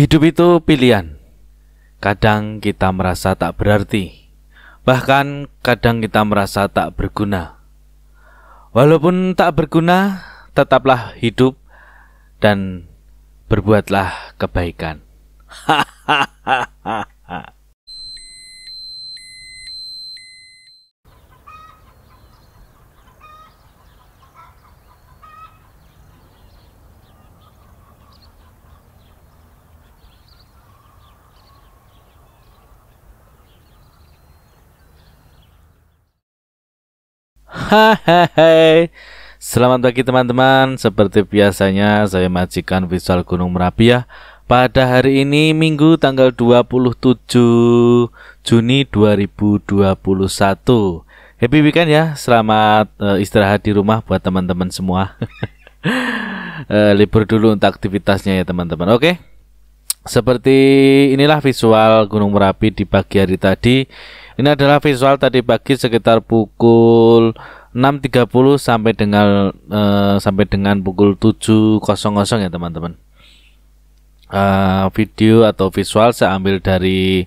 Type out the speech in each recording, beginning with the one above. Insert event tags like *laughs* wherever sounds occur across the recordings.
Hidup itu pilihan. Kadang kita merasa tak berarti, bahkan kadang kita merasa tak berguna. Walaupun tak berguna, tetaplah hidup dan berbuatlah kebaikan. Hahaha. *laughs* Hai Selamat pagi teman-teman Seperti biasanya saya majikan visual Gunung Merapi ya Pada hari ini Minggu tanggal 27 Juni 2021 Happy weekend ya Selamat uh, istirahat di rumah buat teman-teman semua uh, *laughs* Libur dulu untuk aktivitasnya ya teman-teman Oke okay? Seperti inilah visual Gunung Merapi di pagi hari tadi. Ini adalah visual tadi pagi sekitar pukul 6.30 sampai dengan uh, sampai dengan pukul 7.00 ya teman-teman. Uh, video atau visual saya ambil dari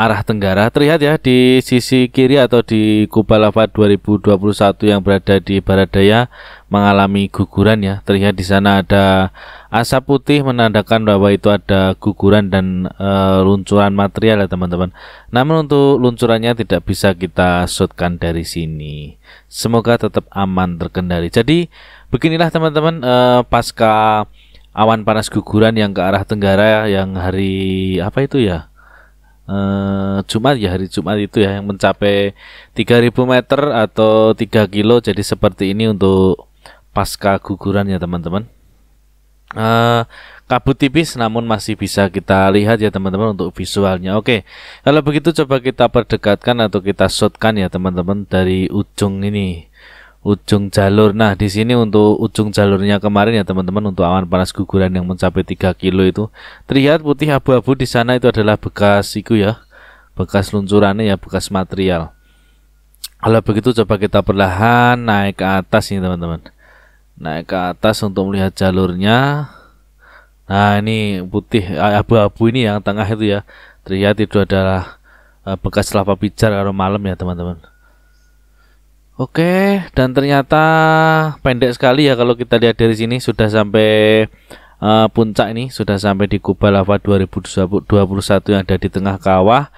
arah tenggara terlihat ya di sisi kiri atau di kubah Lava 2021 yang berada di barat daya mengalami guguran ya terlihat di sana ada asap putih menandakan bahwa itu ada guguran dan e, luncuran material ya teman-teman namun untuk luncurannya tidak bisa kita shotkan dari sini semoga tetap aman terkendali jadi beginilah teman-teman e, pasca awan panas guguran yang ke arah tenggara yang hari apa itu ya eh, Jumat ya hari Jumat itu ya yang mencapai 3000 meter atau 3 kilo jadi seperti ini untuk pasca guguran ya teman-teman eh, kabut tipis namun masih bisa kita lihat ya teman-teman untuk visualnya oke kalau begitu coba kita perdekatkan atau kita shotkan ya teman-teman dari ujung ini ujung jalur. Nah, di sini untuk ujung jalurnya kemarin ya teman-teman untuk awan panas guguran yang mencapai 3 kilo itu terlihat putih abu-abu di sana itu adalah bekas siku ya. Bekas luncurannya ya, bekas material. Kalau begitu coba kita perlahan naik ke atas ini teman-teman. Naik ke atas untuk melihat jalurnya. Nah, ini putih abu-abu ini yang tengah itu ya. Terlihat itu adalah eh, bekas lava pijar kalau malam ya teman-teman Oke, dan ternyata pendek sekali ya kalau kita lihat dari sini sudah sampai uh, puncak ini, sudah sampai di Kuba Lava 2021 yang ada di tengah kawah.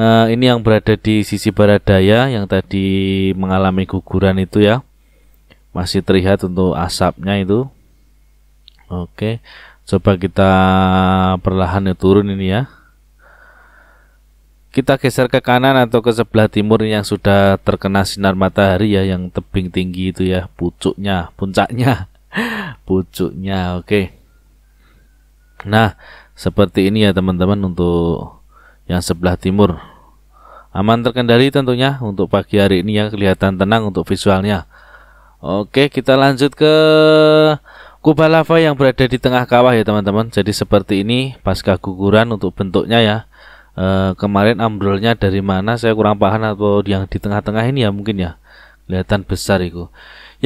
Uh, ini yang berada di sisi barat daya yang tadi mengalami guguran itu ya. Masih terlihat untuk asapnya itu. Oke, coba kita perlahan ya turun ini ya kita geser ke kanan atau ke sebelah timur yang sudah terkena sinar matahari ya yang tebing tinggi itu ya pucuknya puncaknya *laughs* pucuknya oke okay. nah seperti ini ya teman-teman untuk yang sebelah timur aman terkendali tentunya untuk pagi hari ini yang kelihatan tenang untuk visualnya oke kita lanjut ke Kubah lava yang berada di tengah kawah ya teman-teman jadi seperti ini pasca guguran untuk bentuknya ya uh, kemarin ambrolnya dari mana saya kurang paham atau yang di tengah-tengah ini ya mungkin ya kelihatan besar itu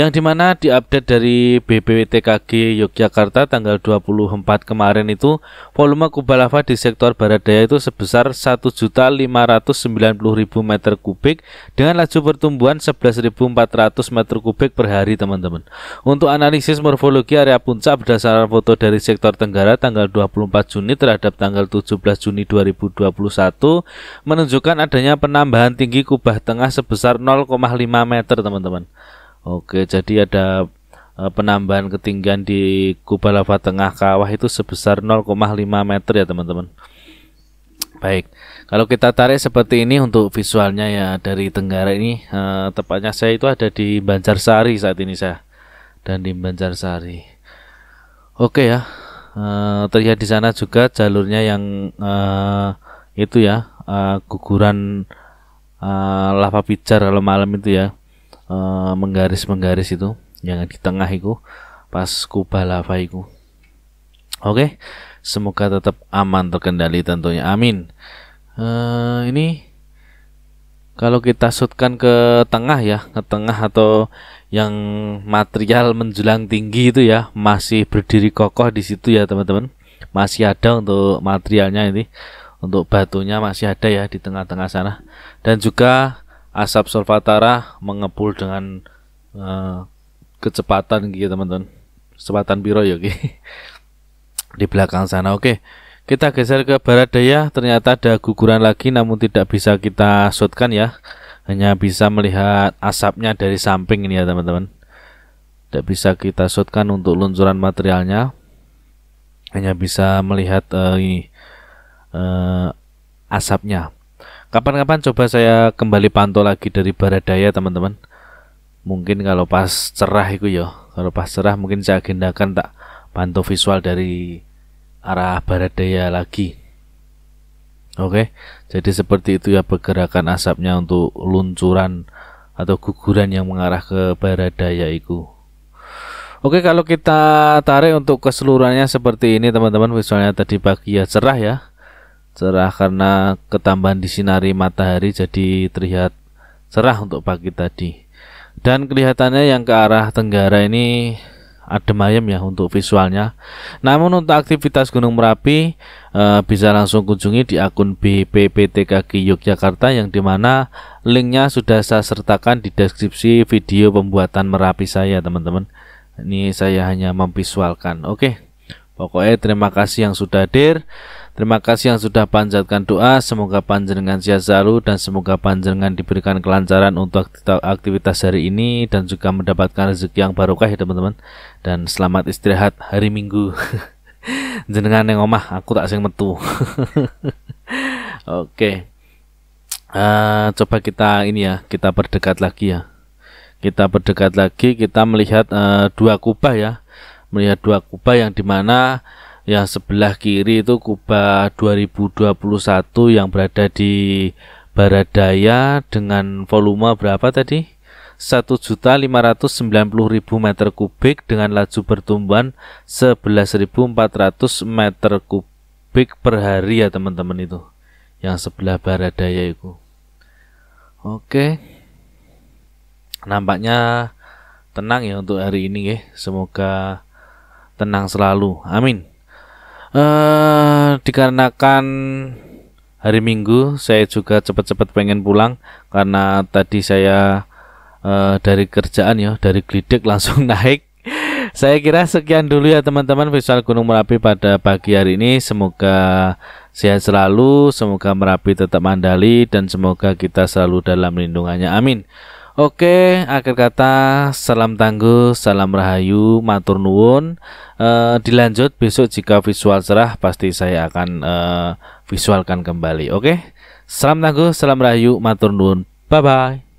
yang dimana diupdate dari BPWTKG Yogyakarta tanggal 24 kemarin itu volume kubah lava di sektor barat daya itu sebesar 1.590.000 meter kubik dengan laju pertumbuhan 11.400 meter kubik per hari teman-teman. Untuk analisis morfologi area puncak berdasarkan foto dari sektor Tenggara tanggal 24 Juni terhadap tanggal 17 Juni 2021 menunjukkan adanya penambahan tinggi kubah tengah sebesar 0,5 meter teman-teman. Oke, jadi ada eh, penambahan ketinggian di Kubah Lava Tengah Kawah itu sebesar 0,5 meter ya teman-teman. Baik, kalau kita tarik seperti ini untuk visualnya ya dari Tenggara ini, eh, tepatnya saya itu ada di Banjarsari saat ini saya dan di Banjarsari. Oke ya, eh, terlihat di sana juga jalurnya yang eh, itu ya eh, guguran eh, lava pijar kalau malam itu ya Eh, menggaris-menggaris itu yang di tengah itu pas kubah lava itu. Oke, okay? semoga tetap aman terkendali tentunya. Amin. Uh, ini kalau kita shootkan ke tengah ya, ke tengah atau yang material menjulang tinggi itu ya masih berdiri kokoh di situ ya teman-teman. Masih ada untuk materialnya ini, untuk batunya masih ada ya di tengah-tengah sana. Dan juga asap solvatara mengepul dengan uh, kecepatan gitu teman-teman kecepatan biro ya okay. *laughs* di belakang sana oke kita geser ke barat daya ternyata ada guguran lagi namun tidak bisa kita shotkan ya hanya bisa melihat asapnya dari samping ini ya teman-teman tidak bisa kita shotkan untuk luncuran materialnya hanya bisa melihat uh, eh, ini, uh, eh, asapnya Kapan-kapan coba saya kembali pantau lagi dari barat daya teman-teman. Mungkin kalau pas cerah itu ya, kalau pas cerah mungkin saya agendakan tak pantau visual dari arah barat daya lagi. Oke, jadi seperti itu ya pergerakan asapnya untuk luncuran atau guguran yang mengarah ke barat daya itu. Oke, kalau kita tarik untuk keseluruhannya seperti ini teman-teman visualnya tadi pagi ya cerah ya cerah karena ketambahan disinari matahari jadi terlihat cerah untuk pagi tadi. Dan kelihatannya yang ke arah tenggara ini adem ayem ya untuk visualnya. Namun untuk aktivitas Gunung Merapi e, bisa langsung kunjungi di akun BPPTKG Yogyakarta yang dimana linknya sudah saya sertakan di deskripsi video pembuatan Merapi saya teman-teman. Ini saya hanya memvisualkan. Oke, pokoknya terima kasih yang sudah hadir. Terima kasih yang sudah panjatkan doa. Semoga panjenengan sehat selalu dan semoga panjenengan diberikan kelancaran untuk aktivitas hari ini dan juga mendapatkan rezeki yang barokah ya teman-teman. Dan selamat istirahat hari Minggu. *laughs* Jenengan yang omah, aku tak sing metu. *laughs* Oke. Okay. Uh, coba kita ini ya, kita berdekat lagi ya. Kita berdekat lagi, kita melihat uh, dua kubah ya. Melihat dua kubah yang dimana mana yang sebelah kiri itu Kuba 2021 yang berada di Baradaya dengan volume berapa tadi? 1.590.000 meter kubik dengan laju pertumbuhan 11.400 meter kubik per hari ya teman-teman itu yang sebelah barat daya itu oke nampaknya tenang ya untuk hari ini ya semoga tenang selalu amin Eh, dikarenakan hari Minggu saya juga cepat-cepat pengen pulang karena tadi saya uh, dari kerjaan ya dari glidek langsung *laughs* naik saya kira sekian dulu ya teman-teman visual Gunung Merapi pada pagi hari ini semoga sehat selalu semoga Merapi tetap mandali dan semoga kita selalu dalam lindungannya amin Oke, akhir kata salam tangguh, salam rahayu, matur nuwun. E, dilanjut besok jika visual cerah pasti saya akan e, visualkan kembali. Oke. Salam tangguh, salam rahayu, matur nuwun. Bye bye.